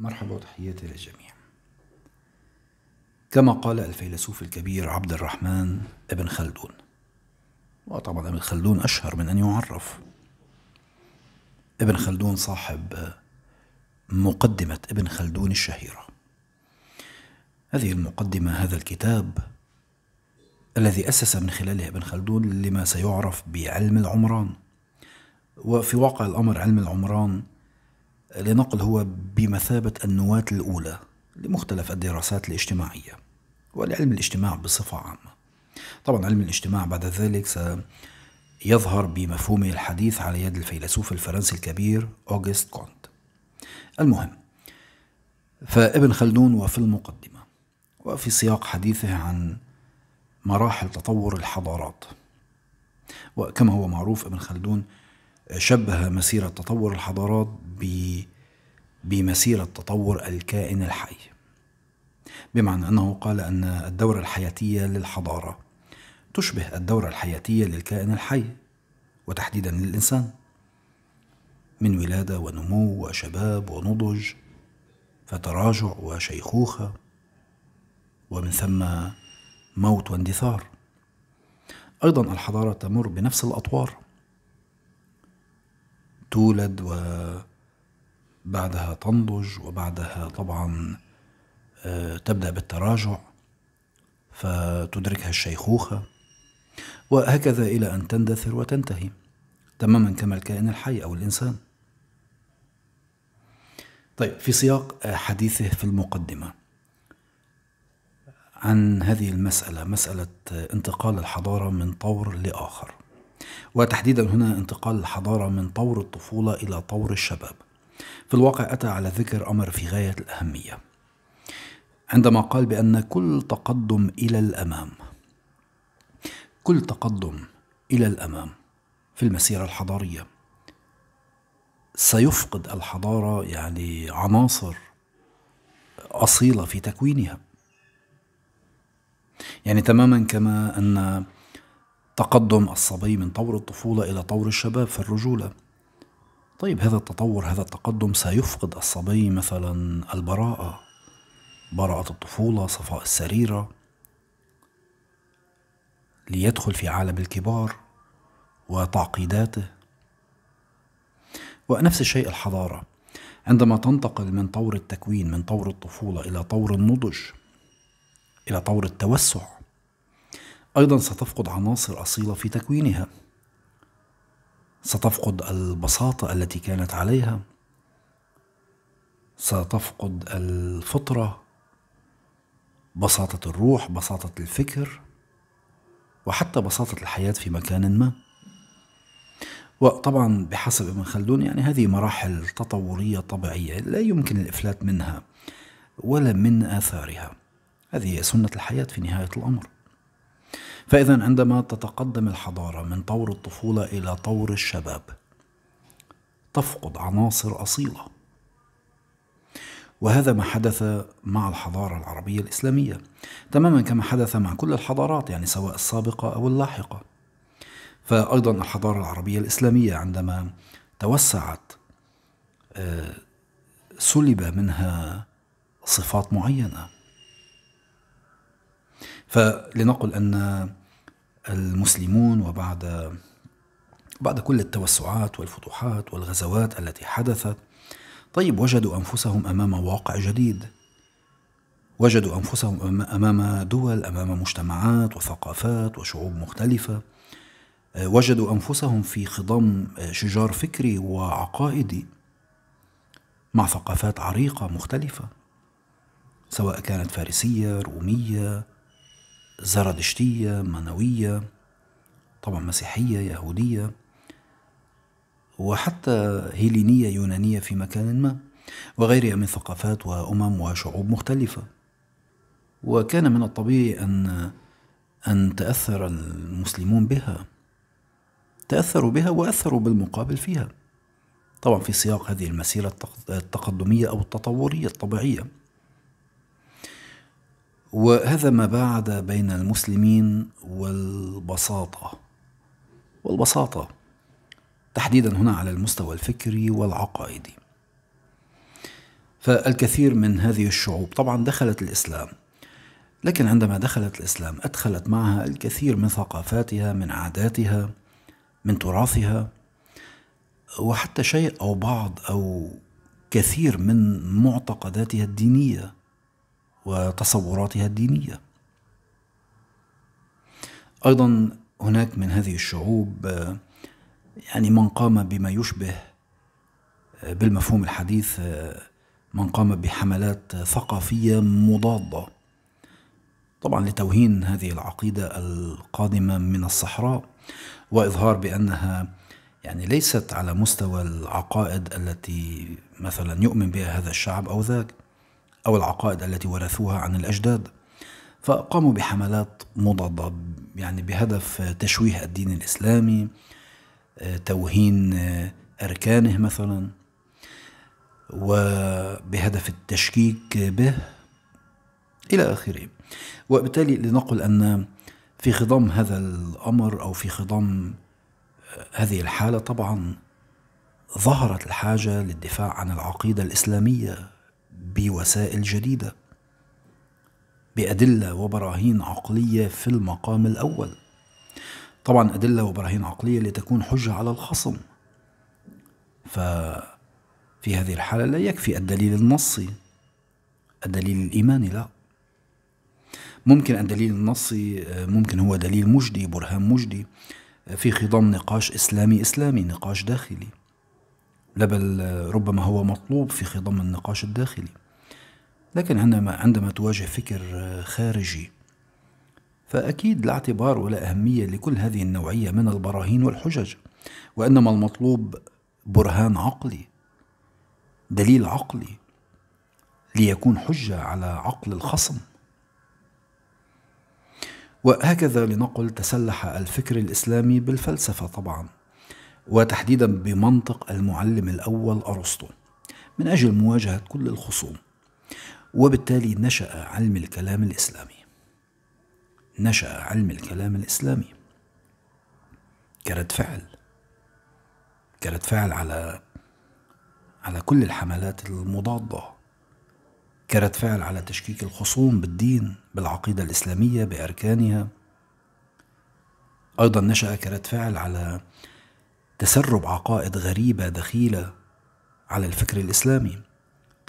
مرحبا وتحياتي للجميع كما قال الفيلسوف الكبير عبد الرحمن ابن خلدون وطبعا ابن خلدون أشهر من أن يعرف ابن خلدون صاحب مقدمة ابن خلدون الشهيرة هذه المقدمة هذا الكتاب الذي أسس من خلاله ابن خلدون لما سيعرف بعلم العمران وفي واقع الأمر علم العمران لنقل هو بمثابة النواة الأولى لمختلف الدراسات الاجتماعية ولعلم الاجتماع بصفة عامة طبعا علم الاجتماع بعد ذلك سيظهر بمفهومه الحديث على يد الفيلسوف الفرنسي الكبير أوغست كونت المهم فابن خلدون وفي المقدمة وفي سياق حديثه عن مراحل تطور الحضارات وكما هو معروف ابن خلدون شبه مسيرة تطور الحضارات ب بمسيرة تطور الكائن الحي بمعنى أنه قال أن الدورة الحياتية للحضارة تشبه الدورة الحياتية للكائن الحي وتحديدا للإنسان من ولادة ونمو وشباب ونضج فتراجع وشيخوخة ومن ثم موت واندثار أيضا الحضارة تمر بنفس الأطوار تولد و بعدها تنضج وبعدها طبعا آه، تبدأ بالتراجع فتدركها الشيخوخة وهكذا إلى أن تندثر وتنتهي تماما كما الكائن الحي أو الإنسان طيب في سياق آه، حديثه في المقدمة عن هذه المسألة مسألة آه، انتقال الحضارة من طور لآخر وتحديدا هنا انتقال الحضارة من طور الطفولة إلى طور الشباب في الواقع أتى على ذكر أمر في غاية الأهمية عندما قال بأن كل تقدم إلى الأمام كل تقدم إلى الأمام في المسيرة الحضارية سيفقد الحضارة يعني عناصر أصيلة في تكوينها يعني تماما كما أن تقدم الصبي من طور الطفولة إلى طور الشباب في الرجولة طيب هذا التطور هذا التقدم سيفقد الصبي مثلا البراءة براءة الطفولة صفاء السريرة ليدخل في عالم الكبار وتعقيداته ونفس الشيء الحضارة عندما تنتقل من طور التكوين من طور الطفولة إلى طور النضج إلى طور التوسع أيضا ستفقد عناصر أصيلة في تكوينها ستفقد البساطه التي كانت عليها ستفقد الفطره بساطه الروح بساطه الفكر وحتى بساطه الحياه في مكان ما وطبعا بحسب ابن خلدون يعني هذه مراحل تطوريه طبيعيه لا يمكن الافلات منها ولا من اثارها هذه سنه الحياه في نهايه الامر فإذا عندما تتقدم الحضارة من طور الطفولة إلى طور الشباب تفقد عناصر أصيلة وهذا ما حدث مع الحضارة العربية الإسلامية تماما كما حدث مع كل الحضارات يعني سواء السابقة أو اللاحقة فأيضا الحضارة العربية الإسلامية عندما توسعت آه، سلب منها صفات معينه فلنقل أن المسلمون وبعد بعد كل التوسعات والفتوحات والغزوات التي حدثت طيب وجدوا أنفسهم أمام واقع جديد وجدوا أنفسهم أمام دول أمام مجتمعات وثقافات وشعوب مختلفة وجدوا أنفسهم في خضم شجار فكري وعقائدي مع ثقافات عريقة مختلفة سواء كانت فارسية رومية زرادشتية منوية طبعا مسيحية يهودية وحتى هيلينية يونانية في مكان ما وغيرها من ثقافات وأمم وشعوب مختلفة وكان من الطبيعي أن أن تأثر المسلمون بها تأثروا بها وأثروا بالمقابل فيها طبعا في سياق هذه المسيرة التقدمية أو التطورية الطبيعية وهذا ما بعد بين المسلمين والبساطة والبساطة تحديدا هنا على المستوى الفكري والعقائدي فالكثير من هذه الشعوب طبعا دخلت الإسلام لكن عندما دخلت الإسلام أدخلت معها الكثير من ثقافاتها من عاداتها من تراثها وحتى شيء أو بعض أو كثير من معتقداتها الدينيه وتصوراتها الدينيه ايضا هناك من هذه الشعوب يعني من قام بما يشبه بالمفهوم الحديث من قام بحملات ثقافيه مضاده طبعا لتوهين هذه العقيده القادمه من الصحراء واظهار بانها يعني ليست على مستوى العقائد التي مثلا يؤمن بها هذا الشعب او ذاك أو العقائد التي ورثوها عن الأجداد فقاموا بحملات مضادة يعني بهدف تشويه الدين الإسلامي توهين أركانه مثلا وبهدف التشكيك به إلى آخره وبالتالي لنقل أن في خضم هذا الأمر أو في خضم هذه الحالة طبعا ظهرت الحاجة للدفاع عن العقيدة الإسلامية بوسائل جديده بادله وبراهين عقليه في المقام الاول طبعا ادله وبراهين عقليه لتكون حجه على الخصم ففي هذه الحاله لا يكفي الدليل النصي الدليل الايماني لا ممكن الدليل النصي ممكن هو دليل مجدي برهان مجدي في خضم نقاش اسلامي اسلامي نقاش داخلي لا بل ربما هو مطلوب في خضم النقاش الداخلي لكن عندما عندما تواجه فكر آه، خارجي فأكيد لا اعتبار ولا أهمية لكل هذه النوعية من البراهين والحجج وإنما المطلوب برهان عقلي دليل عقلي ليكون حجة على عقل الخصم وهكذا لنقل تسلح الفكر الإسلامي بالفلسفة طبعا وتحديدا بمنطق المعلم الأول أرسطو من أجل مواجهة كل الخصوم وبالتالي نشأ علم الكلام الإسلامي نشأ علم الكلام الإسلامي كرد فعل كرد فعل على على كل الحملات المضادة كرد فعل على تشكيك الخصوم بالدين بالعقيدة الإسلامية بأركانها أيضا نشأ كرد فعل على تسرب عقائد غريبة دخيلة على الفكر الإسلامي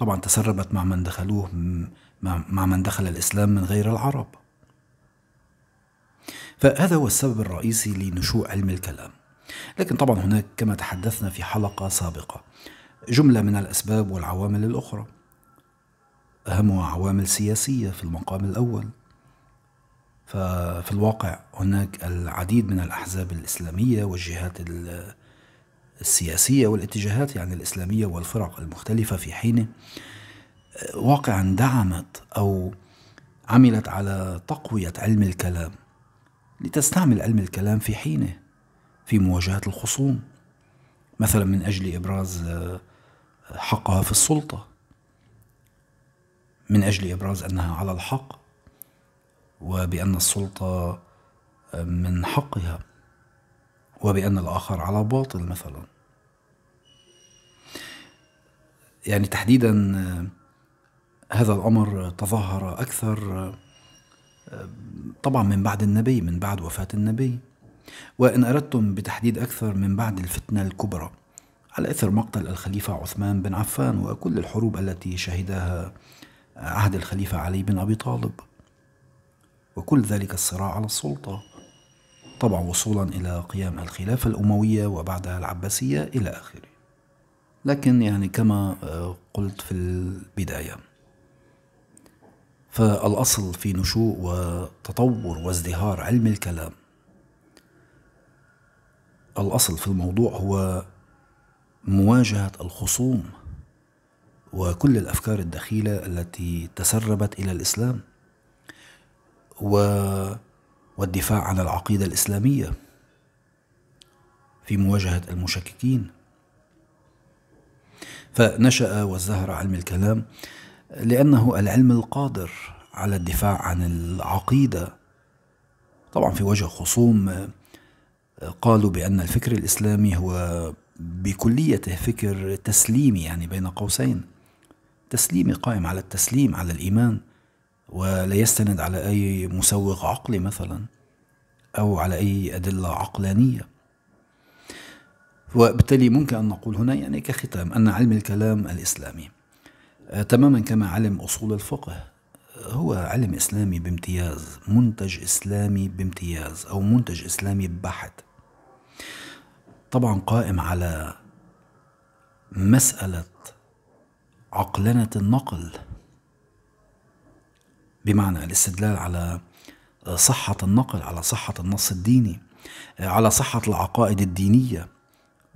طبعا تسربت مع من دخلوه مع من دخل الإسلام من غير العرب فهذا هو السبب الرئيسي لنشوء علم الكلام لكن طبعا هناك كما تحدثنا في حلقة سابقة جملة من الأسباب والعوامل الأخرى أهمها عوامل سياسية في المقام الأول ففي الواقع هناك العديد من الأحزاب الإسلامية والجهات السياسية والاتجاهات يعني الإسلامية والفرق المختلفة في حينه آه، واقعا دعمت أو عملت على تقوية علم الكلام لتستعمل علم الكلام في حينه في مواجهة الخصوم مثلا من أجل إبراز آه، حقها في السلطة من أجل إبراز أنها على الحق وبأن السلطة آه، من حقها وبأن الآخر على باطل مثلا يعني تحديدا آه، هذا الأمر تظاهر أكثر آه، طبعا من بعد النبي من بعد وفاة النبي وإن أردتم بتحديد أكثر من بعد الفتنة الكبرى على إثر مقتل الخليفة عثمان بن عفان وكل الحروب التي شهدها آه، عهد الخليفة علي بن أبي طالب وكل ذلك الصراع على السلطة طبعا وصولا إلى قيام الخلافة الأموية وبعدها العباسية إلى آخره لكن يعني كما آه، قلت في البداية فالأصل في نشوء وتطور وازدهار علم الكلام الأصل في الموضوع هو مواجهة الخصوم وكل الأفكار الدخيلة التي تسربت إلى الإسلام و والدفاع عن العقيدة الإسلامية في مواجهة المشككين فنشأ وازدهر علم الكلام لأنه العلم القادر على الدفاع عن العقيدة طبعا في وجه خصوم قالوا بأن الفكر الإسلامي هو بكليته فكر تسليمي يعني بين قوسين تسليمي قائم على التسليم على الإيمان ولا يستند على أي مسوغ عقلي مثلا أو على أي أدلة عقلانية وبالتالي ممكن أن نقول هنا يعني كختام أن علم الكلام الإسلامي آه، تماما كما علم أصول الفقه آه، هو علم إسلامي بامتياز منتج إسلامي بامتياز أو منتج إسلامي بحت طبعا قائم على مسألة عقلنة النقل بمعنى الاستدلال على آه، صحة النقل على صحة النص الديني على صحة العقائد الدينية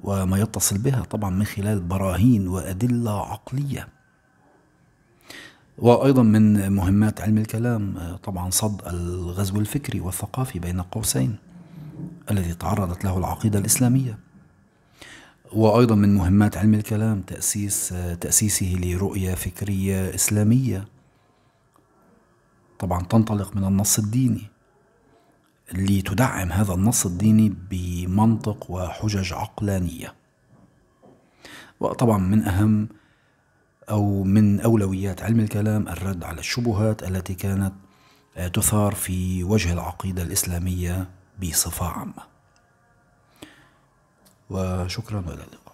وما يتصل بها طبعا من خلال براهين وأدلة عقلية وأيضا من مهمات علم الكلام طبعا صد الغزو الفكري والثقافي بين قوسين الذي تعرضت له العقيدة الإسلامية وأيضا من مهمات علم الكلام تأسيس تأسيسه لرؤية فكرية إسلامية طبعا تنطلق من النص الديني لتدعم هذا النص الديني بمنطق وحجج عقلانية وطبعا من أهم أو من أولويات علم الكلام الرد على الشبهات التي كانت تثار في وجه العقيدة الإسلامية بصفة عامة وشكرا ولله